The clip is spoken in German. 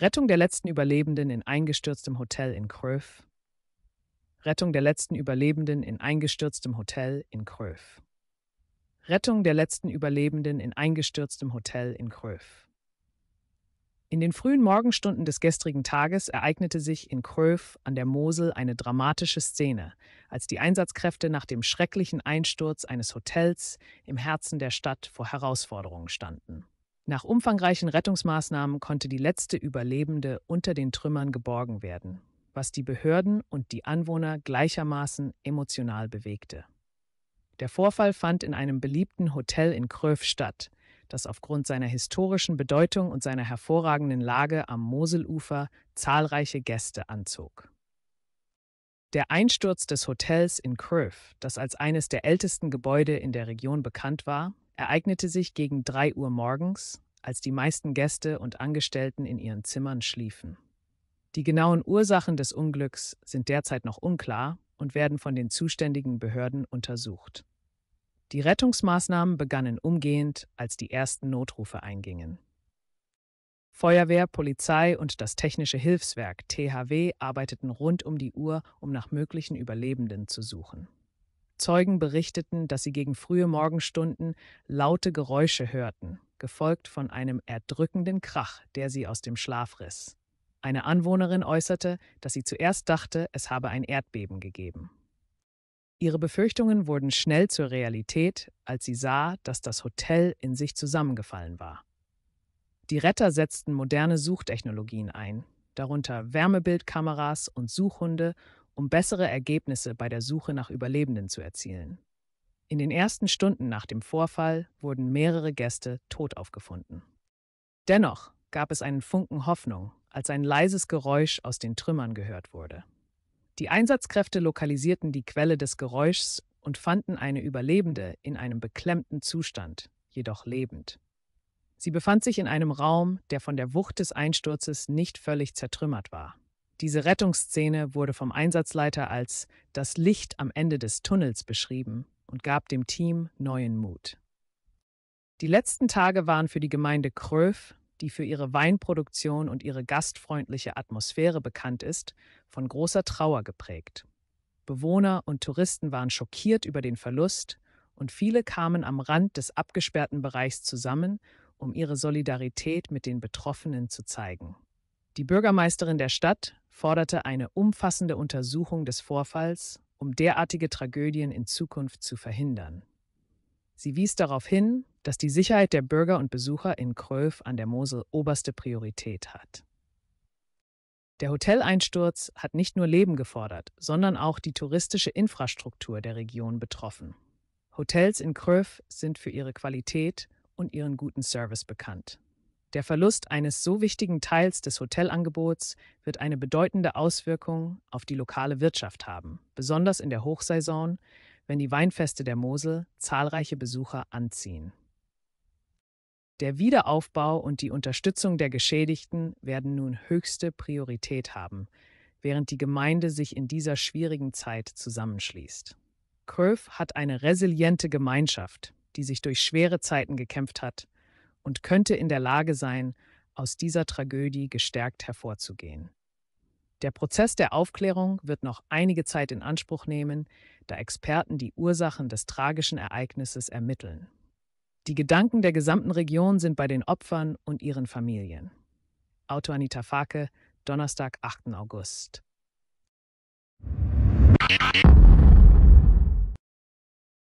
Rettung der letzten Überlebenden in eingestürztem Hotel in Kröf. Rettung der letzten Überlebenden in eingestürztem Hotel in Kröf. Rettung der letzten Überlebenden in eingestürztem Hotel in Kröf. In den frühen Morgenstunden des gestrigen Tages ereignete sich in Kröf an der Mosel eine dramatische Szene, als die Einsatzkräfte nach dem schrecklichen Einsturz eines Hotels im Herzen der Stadt vor Herausforderungen standen. Nach umfangreichen Rettungsmaßnahmen konnte die letzte Überlebende unter den Trümmern geborgen werden, was die Behörden und die Anwohner gleichermaßen emotional bewegte. Der Vorfall fand in einem beliebten Hotel in Kröv statt, das aufgrund seiner historischen Bedeutung und seiner hervorragenden Lage am Moselufer zahlreiche Gäste anzog. Der Einsturz des Hotels in Kröv, das als eines der ältesten Gebäude in der Region bekannt war, ereignete sich gegen drei Uhr morgens, als die meisten Gäste und Angestellten in ihren Zimmern schliefen. Die genauen Ursachen des Unglücks sind derzeit noch unklar und werden von den zuständigen Behörden untersucht. Die Rettungsmaßnahmen begannen umgehend, als die ersten Notrufe eingingen. Feuerwehr, Polizei und das Technische Hilfswerk THW arbeiteten rund um die Uhr, um nach möglichen Überlebenden zu suchen. Zeugen berichteten, dass sie gegen frühe Morgenstunden laute Geräusche hörten, gefolgt von einem erdrückenden Krach, der sie aus dem Schlaf riss. Eine Anwohnerin äußerte, dass sie zuerst dachte, es habe ein Erdbeben gegeben. Ihre Befürchtungen wurden schnell zur Realität, als sie sah, dass das Hotel in sich zusammengefallen war. Die Retter setzten moderne Suchtechnologien ein, darunter Wärmebildkameras und Suchhunde, um bessere Ergebnisse bei der Suche nach Überlebenden zu erzielen. In den ersten Stunden nach dem Vorfall wurden mehrere Gäste tot aufgefunden. Dennoch gab es einen Funken Hoffnung, als ein leises Geräusch aus den Trümmern gehört wurde. Die Einsatzkräfte lokalisierten die Quelle des Geräuschs und fanden eine Überlebende in einem beklemmten Zustand, jedoch lebend. Sie befand sich in einem Raum, der von der Wucht des Einsturzes nicht völlig zertrümmert war. Diese Rettungsszene wurde vom Einsatzleiter als das Licht am Ende des Tunnels beschrieben und gab dem Team neuen Mut. Die letzten Tage waren für die Gemeinde Kröf, die für ihre Weinproduktion und ihre gastfreundliche Atmosphäre bekannt ist, von großer Trauer geprägt. Bewohner und Touristen waren schockiert über den Verlust und viele kamen am Rand des abgesperrten Bereichs zusammen, um ihre Solidarität mit den Betroffenen zu zeigen. Die Bürgermeisterin der Stadt, forderte eine umfassende Untersuchung des Vorfalls, um derartige Tragödien in Zukunft zu verhindern. Sie wies darauf hin, dass die Sicherheit der Bürger und Besucher in Kröv an der Mosel oberste Priorität hat. Der Hoteleinsturz hat nicht nur Leben gefordert, sondern auch die touristische Infrastruktur der Region betroffen. Hotels in Kröv sind für ihre Qualität und ihren guten Service bekannt. Der Verlust eines so wichtigen Teils des Hotelangebots wird eine bedeutende Auswirkung auf die lokale Wirtschaft haben, besonders in der Hochsaison, wenn die Weinfeste der Mosel zahlreiche Besucher anziehen. Der Wiederaufbau und die Unterstützung der Geschädigten werden nun höchste Priorität haben, während die Gemeinde sich in dieser schwierigen Zeit zusammenschließt. Kröf hat eine resiliente Gemeinschaft, die sich durch schwere Zeiten gekämpft hat und könnte in der Lage sein, aus dieser Tragödie gestärkt hervorzugehen. Der Prozess der Aufklärung wird noch einige Zeit in Anspruch nehmen, da Experten die Ursachen des tragischen Ereignisses ermitteln. Die Gedanken der gesamten Region sind bei den Opfern und ihren Familien. Autor Anita Fake, Donnerstag, 8. August.